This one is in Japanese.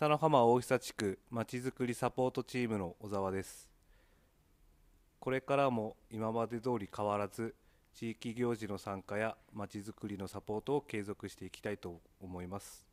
佐野浜大久地区まちづくりサポートチームの小沢ですこれからも今まで通り変わらず地域行事の参加やまちづくりのサポートを継続していきたいと思います